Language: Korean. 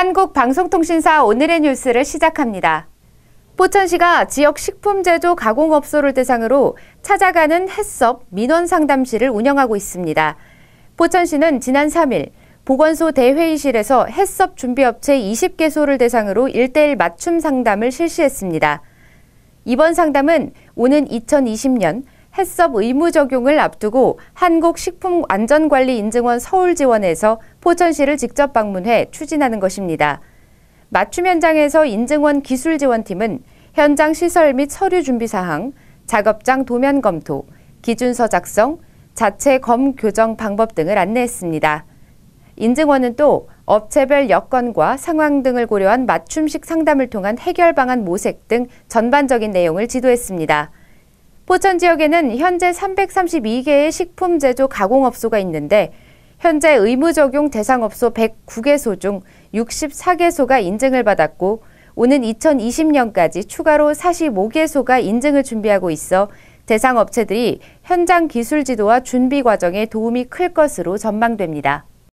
한국방송통신사 오늘의 뉴스를 시작합니다. 포천시가 지역 식품제조 가공업소를 대상으로 찾아가는 햇섭 민원상담실을 운영하고 있습니다. 포천시는 지난 3일 보건소 대회의실에서 햇섭 준비업체 20개소를 대상으로 1대1 맞춤 상담을 실시했습니다. 이번 상담은 오는 2020년 해썹 의무 적용을 앞두고 한국식품안전관리인증원 서울지원에서 포천시를 직접 방문해 추진하는 것입니다. 맞춤 현장에서 인증원 기술 지원팀은 현장 시설 및 서류 준비 사항, 작업장 도면 검토, 기준서 작성, 자체 검 교정 방법 등을 안내했습니다. 인증원은 또 업체별 여건과 상황 등을 고려한 맞춤식 상담을 통한 해결 방안 모색 등 전반적인 내용을 지도했습니다. 포천 지역에는 현재 332개의 식품 제조 가공업소가 있는데 현재 의무 적용 대상업소 109개소 중 64개소가 인증을 받았고 오는 2020년까지 추가로 45개소가 인증을 준비하고 있어 대상 업체들이 현장 기술 지도와 준비 과정에 도움이 클 것으로 전망됩니다.